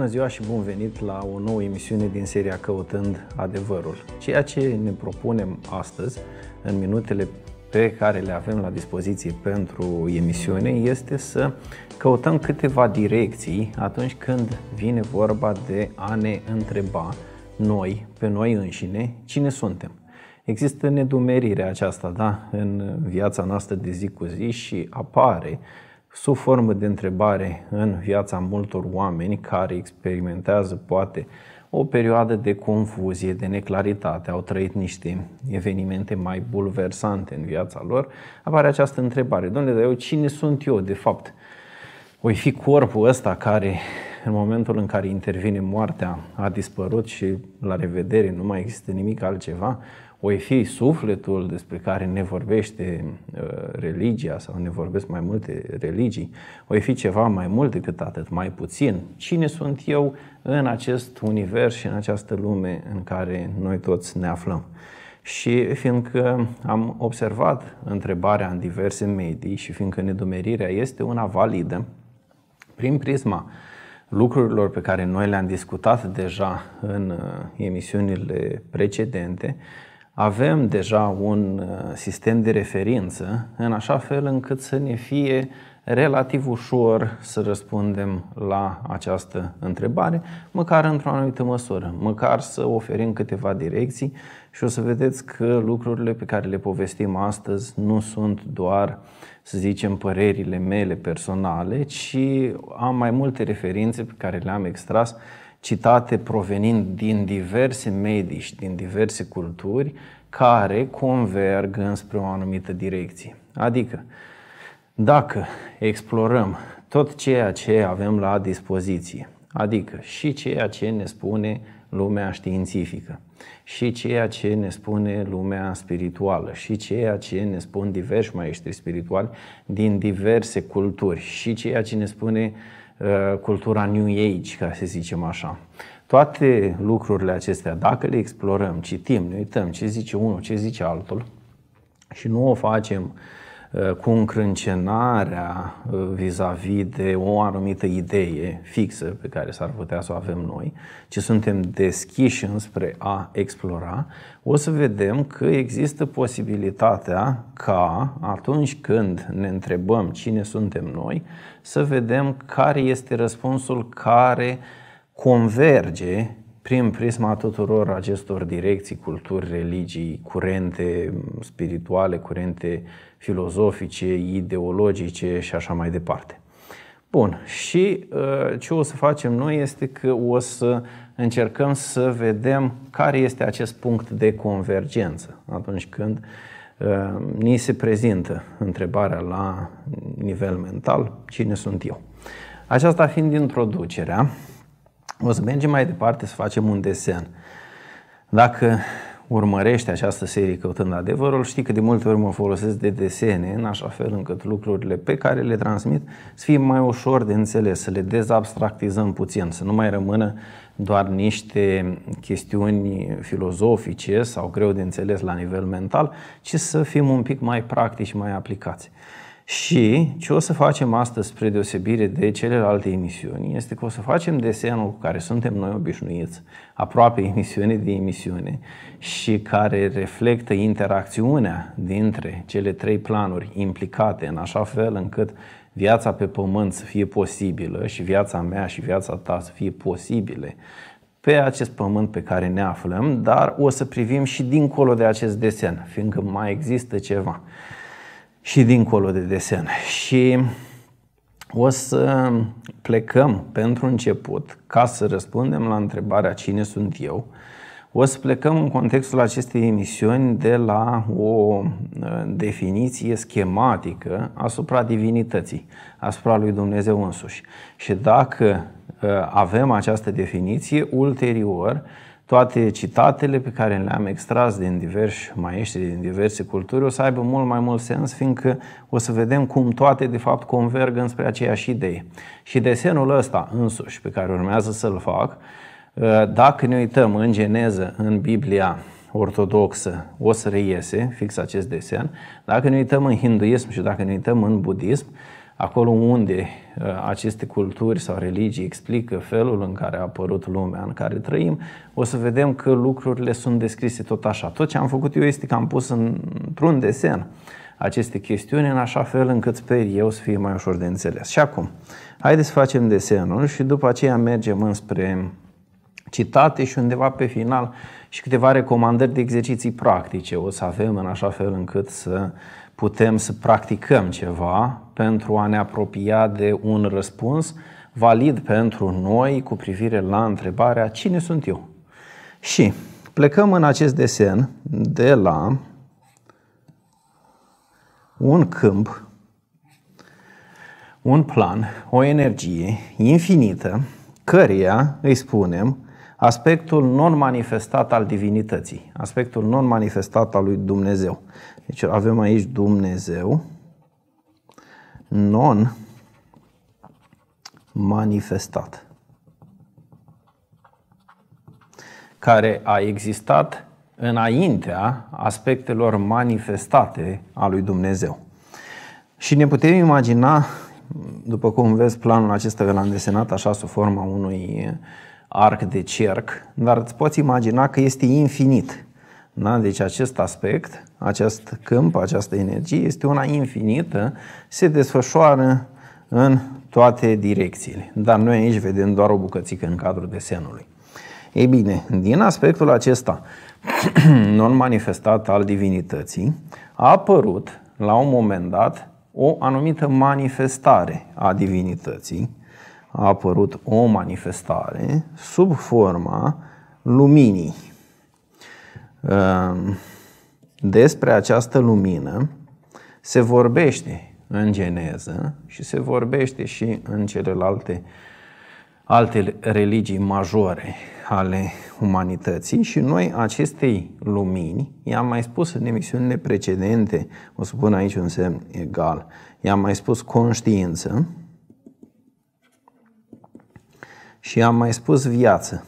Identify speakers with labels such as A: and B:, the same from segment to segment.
A: Bună ziua și bun venit la o nouă emisiune din seria Căutând Adevărul. Ceea ce ne propunem astăzi, în minutele pe care le avem la dispoziție pentru emisiune, este să căutăm câteva direcții atunci când vine vorba de a ne întreba noi, pe noi înșine, cine suntem. Există nedumerirea aceasta da, în viața noastră de zi cu zi și apare uh, sub formă de întrebare în viața multor oameni care experimentează poate o perioadă de confuzie, de neclaritate, au trăit niște evenimente mai bulversante în viața lor, apare această întrebare. Domnule, dar eu cine sunt eu de fapt? Oi fi corpul ăsta care în momentul în care intervine moartea a dispărut și la revedere nu mai există nimic altceva? fi sufletul despre care ne vorbește uh, religia sau ne vorbesc mai multe religii, oi fi ceva mai mult decât atât, mai puțin. Cine sunt eu în acest univers și în această lume în care noi toți ne aflăm? Și fiindcă am observat întrebarea în diverse medii și fiindcă nedumerirea este una validă, prin prisma lucrurilor pe care noi le-am discutat deja în uh, emisiunile precedente, avem deja un uh, sistem de referință în așa fel încât să ne fie relativ ușor să răspundem la această întrebare, măcar într-o anumită măsură, măcar să oferim câteva direcții și o să vedeți că lucrurile pe care le povestim astăzi nu sunt doar, să zicem, părerile mele personale, ci am mai multe referințe pe care le-am extras citate provenind din diverse medii și din diverse culturi care converg înspre o anumită direcție. Adică, dacă explorăm tot ceea ce avem la dispoziție, adică și ceea ce ne spune lumea științifică, și ceea ce ne spune lumea spirituală, și ceea ce ne spun diversi maestri spirituali din diverse culturi, și ceea ce ne spune uh, Uh, cultura New Age, ca să zicem așa. Toate lucrurile acestea, dacă le explorăm, citim, ne uităm ce zice unul, ce zice altul și nu o facem uh, Uh, cu încrâncenarea uh, vis-a-vis de o anumită idee fixă pe care s-ar putea să o avem noi, ci suntem deschiși înspre a explora, o să vedem că există posibilitatea ca atunci când ne întrebăm cine suntem noi, să vedem care este răspunsul care converge prin prisma tuturor acestor direcții, culturi, religii, curente spirituale, curente uh, filozofice, ideologice și așa mai departe. Bun, și ă, ce o să facem noi este că o să încercăm să vedem care este acest punct de convergență atunci când ă, ni se prezintă întrebarea la nivel mental, cine sunt eu. Aceasta fiind introducerea, o să mergem mai departe să facem un desen. Dacă urmărește această serie căutând adevărul, știi că de multe ori mă folosesc de desene în așa fel încât lucrurile pe care le transmit să fie mai ușor de înțeles, să le dezabstractizăm puțin, să nu mai rămână doar niște chestiuni filozofice sau greu de înțeles la nivel mental, ci să fim un pic mai practici, mai aplicați. Și ce o să facem astăzi, spre deosebire de celelalte emisiuni, este că o să facem desenul cu care suntem noi obișnuiți, aproape emisiune de emisiune, și care reflectă interacțiunea dintre cele trei planuri implicate în așa fel încât viața pe pământ să fie posibilă și viața mea și viața ta să fie posibile pe acest pământ pe care ne aflăm, dar o să privim și dincolo de acest desen, fiindcă mai există ceva și dincolo de desen. Și o să plecăm pentru început, ca să răspundem la întrebarea cine sunt eu, o să plecăm în contextul acestei emisiuni de la o uh, definiție schematică asupra divinității, asupra lui Dumnezeu însuși. Și dacă uh, avem această definiție, ulterior toate citatele pe care le-am extras din diversi maestri, din diverse culturi, o să aibă mult mai mult sens, fiindcă o să vedem cum toate, de fapt, converg înspre aceeași idee. Și desenul ăsta însuși, pe care urmează să-l fac, ă, dacă ne uităm în Geneză, în Biblia ortodoxă, o să reiese fix acest desen. Dacă ne uităm în hinduism și dacă ne uităm în budism, acolo unde uh, aceste culturi sau religii explică felul în care a apărut lumea în care trăim, o să vedem că lucrurile sunt descrise tot așa. Tot ce am făcut eu este că am pus într-un desen aceste chestiuni în așa fel încât sper eu să fie mai ușor de înțeles. Și acum, haideți să facem desenul și după aceea mergem înspre citate și undeva pe final și câteva recomandări de exerciții practice o să avem în așa fel încât să uh, putem să practicăm ceva pentru a ne apropia de un răspuns valid pentru noi cu privire la întrebarea cine sunt eu? Și plecăm în acest desen de la un câmp, un plan, o energie infinită, căreia îi spunem aspectul non-manifestat al divinității, aspectul non-manifestat al lui Dumnezeu. Deci avem aici Dumnezeu, non-manifestat, care a existat înaintea aspectelor manifestate a lui Dumnezeu. Și ne putem imagina, după cum vezi planul acesta că l-am desenat așa sub forma unui uh, arc de cerc, dar îți poți imagina că este infinit. Da? Deci acest aspect, acest câmp, această energie este una infinită, se desfășoară în toate direcțiile. Dar noi aici vedem doar o bucățică în cadrul desenului. Ei bine, din aspectul acesta non-manifestat al divinității, a apărut la un moment dat o anumită manifestare a divinității, a apărut o manifestare sub forma luminii. Ehm, despre această lumină se vorbește în geneză și se vorbește și în celelalte alte religii majore ale umanității și noi acestei lumini, i-am mai spus în emisiunile precedente, o să pun aici un semn egal, i-am mai spus conștiință, și am mai spus viață.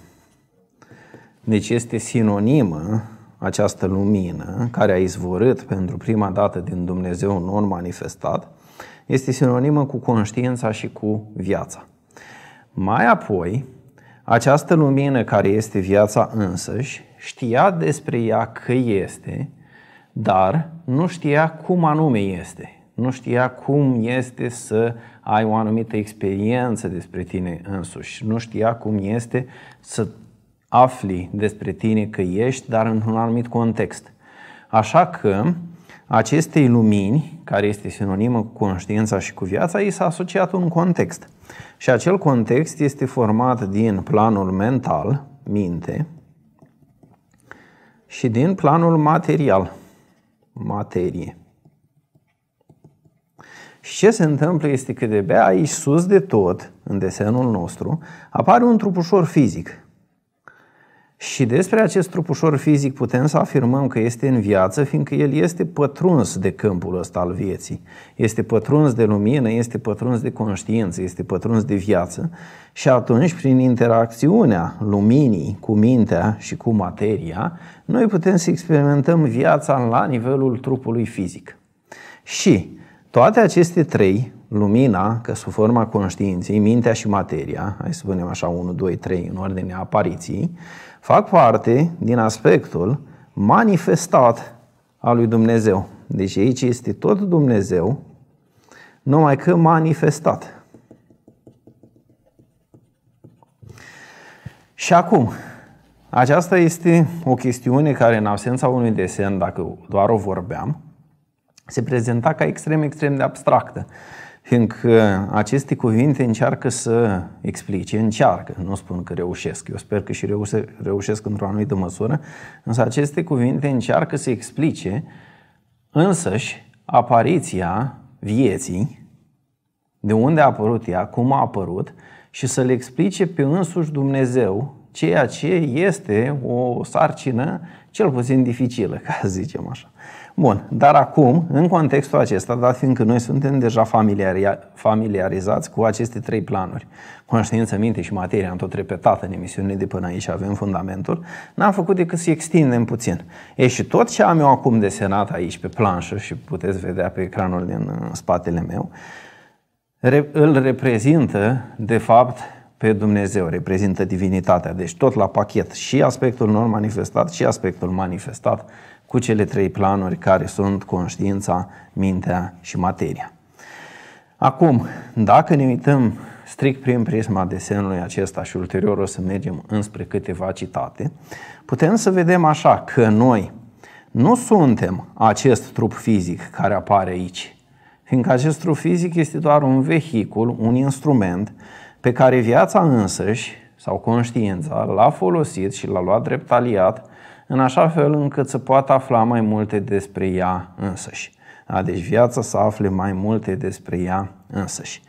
A: Deci este sinonimă această lumină care a izvorât pentru prima dată din Dumnezeu non-manifestat, este sinonimă cu conștiința și cu viața. Mai apoi, această lumină care este viața însăși știa despre ea că este, dar nu știa cum anume este nu știa cum este să ai o anumită experiență despre tine însuși, nu știa cum este să afli despre tine că ești, dar într-un anumit context. Așa că acestei lumini, care este sinonimă cu conștiința și cu viața, i s-a asociat un context. Și acel context este format din planul mental, minte, și din planul material, materie. Și ce se întâmplă este că de bea aici sus de tot, în desenul nostru, apare un trupușor fizic. Și despre acest trupușor fizic putem să afirmăm că este în viață, fiindcă el este pătruns de câmpul ăsta al vieții. Este pătruns de lumină, este pătruns de conștiință, este pătruns de viață. Și atunci, prin interacțiunea luminii cu mintea și cu materia, noi putem să experimentăm viața la nivelul trupului fizic. Și toate aceste trei, lumina, că sub forma conștiinței, mintea și materia, hai să spunem așa 1, 2, 3 în ordine apariției, fac parte din aspectul manifestat al lui Dumnezeu. Deci aici este tot Dumnezeu, numai că manifestat. Și acum, aceasta este o chestiune care în absența unui desen, dacă doar o vorbeam, se prezenta ca extrem, extrem de abstractă. Fiindcă uh, aceste cuvinte încearcă să explice, încearcă, nu spun că reușesc, eu sper că și reușe, reușesc într-o anumită măsură, însă aceste cuvinte încearcă să explice însăși apariția vieții, de unde a apărut ea, cum a apărut și să le explice pe însuși Dumnezeu ceea ce este o sarcină cel puțin dificilă, ca să zicem așa. Bun, dar acum, în contextul acesta, dat fiindcă noi suntem deja familiari, familiarizați cu aceste trei planuri, conștiință, minte și materie, am tot repetat în emisiunile de până aici, avem fundamentul, n-am făcut decât să extindem puțin. E și tot ce am eu acum desenat aici pe planșă și puteți vedea pe ecranul din uh, spatele meu, îl reprezintă, de fapt, pe Dumnezeu, reprezintă divinitatea. Deci tot la pachet și aspectul non-manifestat și aspectul manifestat cu cele trei planuri care sunt conștiința, mintea și materia. Acum, dacă ne uităm strict prin prisma desenului acesta și ulterior o să mergem înspre câteva citate, putem să vedem așa că noi nu suntem acest trup fizic care apare aici, fiindcă acest trup fizic este doar un vehicul, un instrument pe care viața însăși sau conștiința l-a folosit și l-a luat drept aliat în așa fel încât să poată afla mai multe despre ea însăși. Da? Deci viața să afle mai multe despre ea însăși.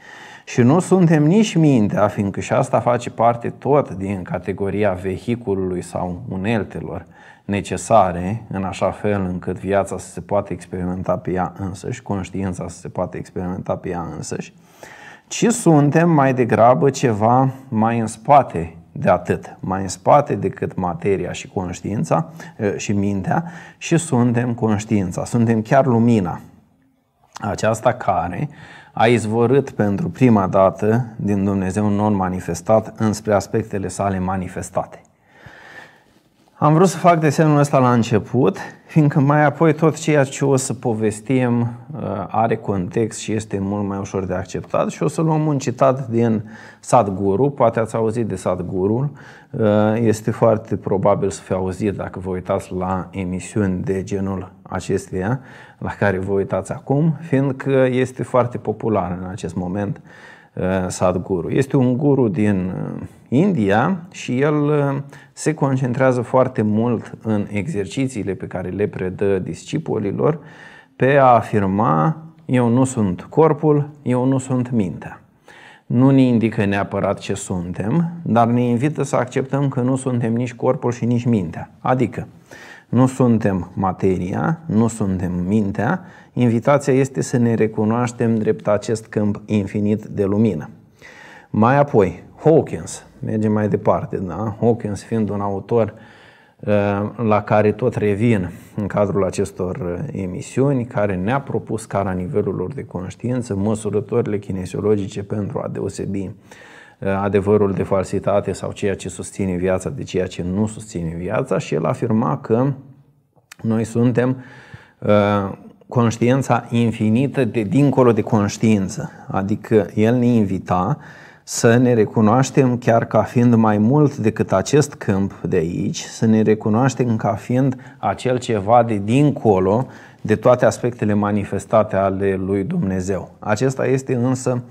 A: Și nu suntem nici mintea, fiindcă și asta face parte tot din categoria vehiculului sau uneltelor necesare, în așa fel încât viața să se poată experimenta pe ea însăși, conștiința să se poată experimenta pe ea însăși, ci suntem mai degrabă ceva mai în spate de atât, mai în spate decât materia și conștiința și mintea și suntem conștiința, suntem chiar lumina aceasta care a izvorât pentru prima dată din Dumnezeu non manifestat înspre aspectele sale manifestate. Am vrut să fac desenul ăsta la început, fiindcă mai apoi tot ceea ce o să povestim uh, are context și este mult mai ușor de acceptat și o să luăm un citat din Sadguru, poate ați auzit de Sadguru, uh, este foarte probabil să fi auzit dacă vă uitați la emisiuni de genul acesteia la care vă uitați acum, fiindcă este foarte popular în acest moment Uh, Sadhguru. Este un guru din uh, India și el uh, se concentrează foarte mult în exercițiile pe care le predă discipolilor pe a afirma eu nu sunt corpul, eu nu sunt mintea. Nu ne indică neapărat ce suntem, dar ne invită să acceptăm că nu suntem nici corpul și nici mintea. Adică, nu suntem materia, nu suntem mintea. Invitația este să ne recunoaștem drept acest câmp infinit de lumină. Mai apoi, Hawkins, mergem mai departe, da? Hawkins fiind un autor uh, la care tot revin în cadrul acestor uh, emisiuni, care ne-a propus ca la nivelul lor de conștiință măsurătorile kinesiologice pentru a deosebi uh, Uh, adevărul de falsitate sau ceea ce susține viața de ceea ce nu susține viața și el afirma că noi suntem uh, conștiința infinită de dincolo de conștiință. Adică el ne invita să ne recunoaștem chiar ca fiind mai mult decât acest câmp de aici, să ne recunoaștem ca fiind acel ceva de dincolo de toate aspectele manifestate ale lui Dumnezeu. Acesta este însă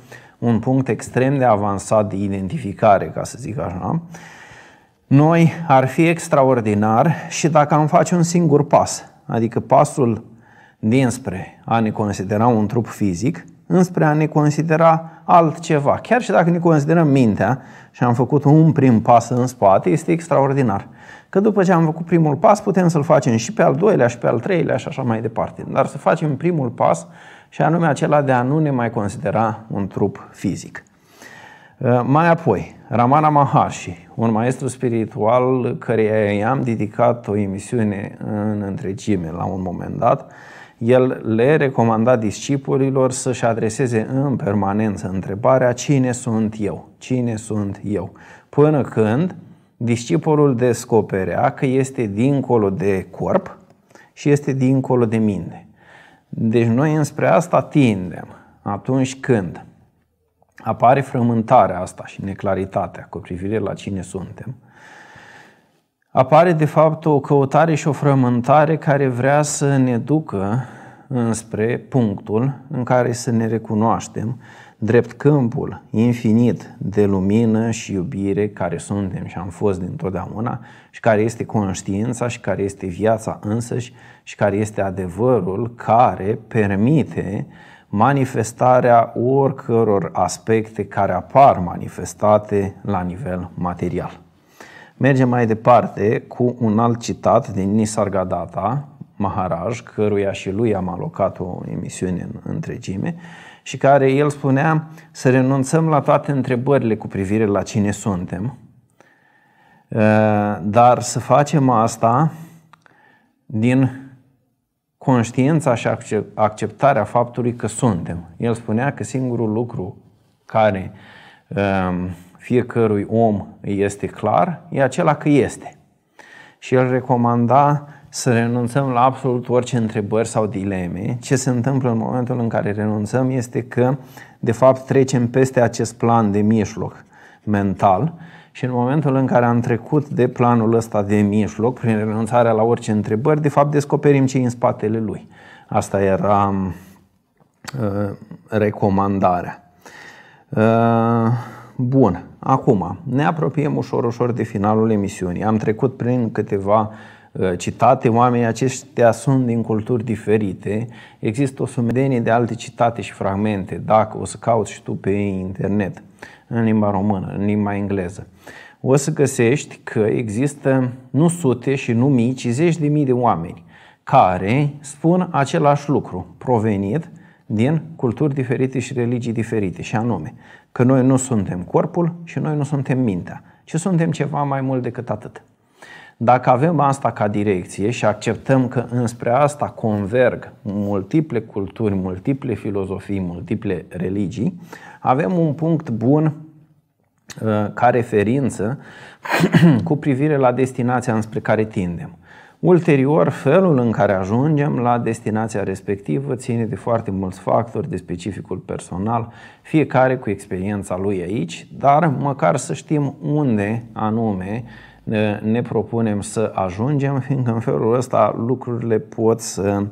A: un punct extrem de avansat de identificare, ca să zic așa, noi ar fi extraordinar și dacă am face un singur pas, adică pasul dinspre a ne considera un trup fizic, înspre a ne considera altceva. Chiar și dacă ne considerăm mintea și am făcut un prim pas în spate, este extraordinar. Că după ce am făcut primul pas, putem să-l facem și pe al doilea, și pe al treilea, și așa mai departe. Dar să facem primul pas și anume acela de a nu ne mai considera un trup fizic. Uh, mai apoi, Ramana Maharshi, un maestru spiritual care i-am dedicat o emisiune în întregime la un moment dat, el le recomanda discipolilor să-și adreseze în permanență întrebarea cine sunt eu, cine sunt eu, până când discipolul descoperea că este dincolo de corp și este dincolo de minte. Deci noi înspre asta tindem atunci când apare frământarea asta și neclaritatea cu privire la cine suntem, apare de fapt o căutare și o frământare care vrea să ne ducă înspre punctul în care să ne recunoaștem drept câmpul infinit de lumină și iubire care suntem și am fost dintotdeauna și care este conștiința și care este viața însăși și care este adevărul care permite manifestarea oricăror aspecte care apar manifestate la nivel material. Mergem mai departe cu un alt citat din Nisargadatta, Maharaj, căruia și lui am alocat o emisiune în întregime, și care el spunea să renunțăm la toate întrebările cu privire la cine suntem, eh, dar să facem asta din conștiința și acceptarea faptului că suntem. El spunea că singurul lucru care eh, fiecărui om este clar e acela că este. Și el recomanda să renunțăm la absolut orice întrebări sau dileme. Ce se întâmplă în momentul în care renunțăm este că, de fapt, trecem peste acest plan de mijloc mental și în momentul în care am trecut de planul ăsta de mijloc, prin renunțarea la orice întrebări, de fapt descoperim ce e în spatele lui. Asta era uh, recomandarea. Uh, bun, acum ne apropiem ușor, ușor de finalul emisiunii. Am trecut prin câteva Uh, citate, oamenii aceștia sunt din culturi diferite, există o sumedenie de alte citate și fragmente, dacă o să cauți și tu pe internet, în limba română, în limba engleză o să găsești că există nu sute și nu mii, ci zeci de mii de oameni care spun același lucru, provenit din culturi diferite și religii diferite, și anume că noi nu suntem corpul și noi nu suntem mintea, ci suntem ceva mai mult decât atât. Dacă avem asta ca direcție și acceptăm că înspre asta converg multiple culturi, multiple filozofii, multiple religii, avem un punct bun uh, ca referință cu privire la destinația înspre care tindem. Ulterior, felul în care ajungem la destinația respectivă ține de foarte mulți factori, de specificul personal, fiecare cu experiența lui aici, dar măcar să știm unde anume ne propunem să ajungem, fiindcă în felul ăsta lucrurile pot să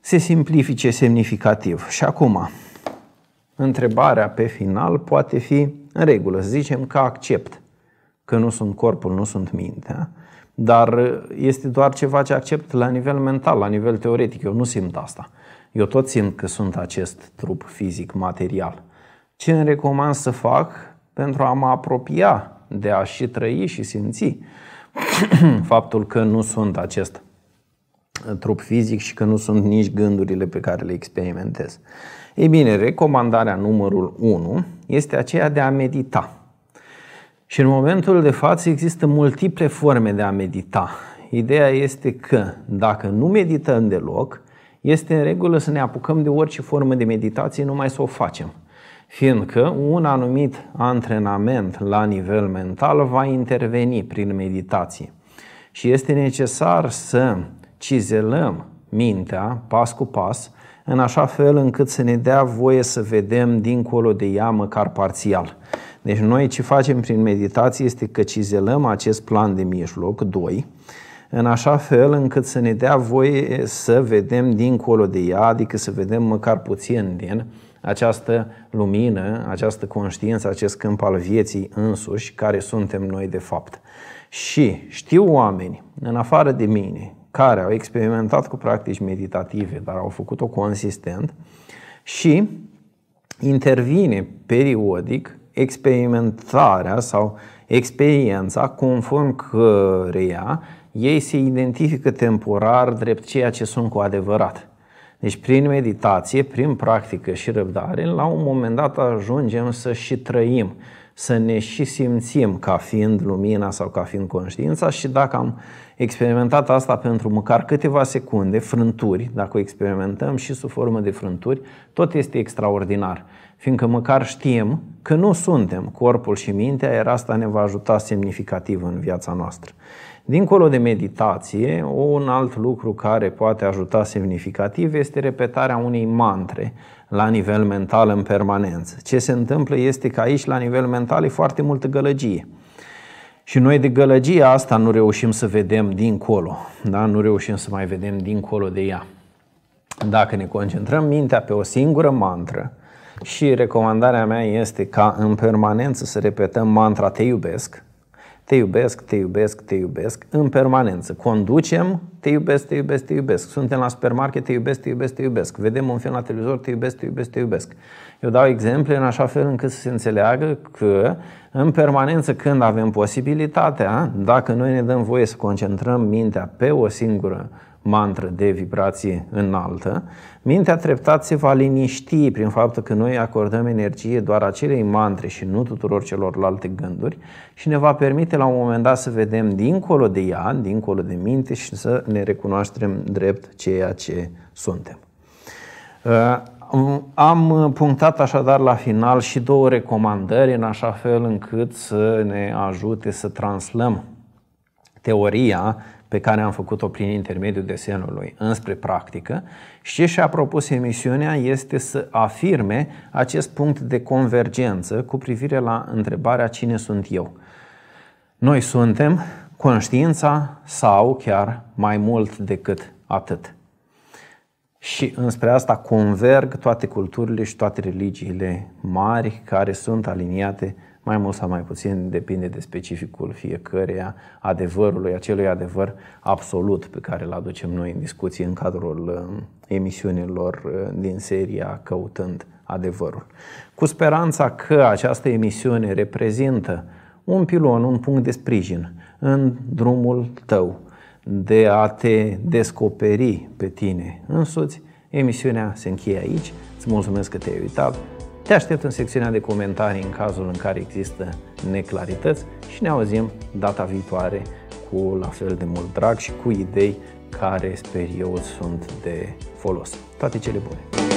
A: se simplifice semnificativ. Și acum, întrebarea pe final poate fi în regulă. Să zicem că accept că nu sunt corpul, nu sunt mintea, dar este doar ceva ce accept la nivel mental, la nivel teoretic. Eu nu simt asta. Eu tot simt că sunt acest trup fizic, material. Ce îmi recomand să fac pentru a mă apropia de a și trăi și simți faptul că nu sunt acest trup fizic și că nu sunt nici gândurile pe care le experimentez. Ei bine, recomandarea numărul 1 este aceea de a medita. Și în momentul de față există multiple forme de a medita. Ideea este că dacă nu medităm deloc, este în regulă să ne apucăm de orice formă de meditație, numai să o facem fiindcă un anumit antrenament la nivel mental va interveni prin meditație. Și este necesar să cizelăm mintea pas cu pas, în așa fel încât să ne dea voie să vedem dincolo de ea, măcar parțial. Deci noi ce facem prin meditație este că cizelăm acest plan de mijloc, 2, în așa fel încât să ne dea voie să vedem dincolo de ea, adică să vedem măcar puțin din această lumină, această conștiință, acest câmp al vieții însuși, care suntem noi de fapt. Și știu oameni, în afară de mine, care au experimentat cu practici meditative, dar au făcut-o consistent și intervine periodic experimentarea sau experiența conform căreia ei se identifică temporar drept ceea ce sunt cu adevărat. Deci prin meditație, prin practică și răbdare, la un moment dat ajungem să și trăim, să ne și simțim ca fiind lumina sau ca fiind conștiința și dacă am experimentat asta pentru măcar câteva secunde, frânturi, dacă o experimentăm și sub formă de frânturi, tot este extraordinar fiindcă măcar știm că nu suntem corpul și mintea, iar asta ne va ajuta semnificativ în viața noastră. Dincolo de meditație, un alt lucru care poate ajuta semnificativ este repetarea unei mantre la nivel mental în permanență. Ce se întâmplă este că aici, la nivel mental, e foarte multă gălăgie. Și noi de gălăgia asta nu reușim să vedem dincolo, da? nu reușim să mai vedem dincolo de ea. Dacă ne concentrăm mintea pe o singură mantră, și recomandarea mea este ca în permanență să repetăm mantra te iubesc, te iubesc, te iubesc, te iubesc, în permanență. Conducem, te iubesc, te iubesc, te iubesc. Suntem la supermarket, te iubesc, te iubesc, te iubesc. Vedem un film la televizor, te iubesc, te iubesc, te iubesc. Eu dau exemple în așa fel încât să se înțeleagă că în permanență când avem posibilitatea, dacă noi ne dăm voie să concentrăm mintea pe o singură mantră de vibrație înaltă, mintea treptat se va liniști prin faptul că noi acordăm energie doar acelei mantre și nu tuturor celorlalte gânduri și ne va permite la un moment dat să vedem dincolo de ea, dincolo de minte și să ne recunoaștem drept ceea ce suntem. Uh, am punctat așadar la final și două recomandări în așa fel încât să ne ajute să translăm teoria pe care am făcut-o prin intermediul desenului înspre practică și ce și-a propus emisiunea este să afirme acest punct de convergență cu privire la întrebarea cine sunt eu. Noi suntem conștiința sau chiar mai mult decât atât. Și înspre asta converg toate culturile și toate religiile mari care sunt aliniate mai mult sau mai puțin depinde de specificul fiecăreia adevărului, acelui adevăr absolut pe care îl aducem noi în discuție în cadrul uh, emisiunilor uh, din seria Căutând adevărul. Cu speranța că această emisiune reprezintă un pilon, un punct de sprijin în drumul tău de a te descoperi pe tine însuți, emisiunea se încheie aici. Îți mulțumesc că te-ai uitat te aștept în secțiunea de comentarii în cazul în care există neclarități și ne auzim data viitoare cu la fel de mult drag și cu idei care sper eu sunt de folos. Toate cele bune!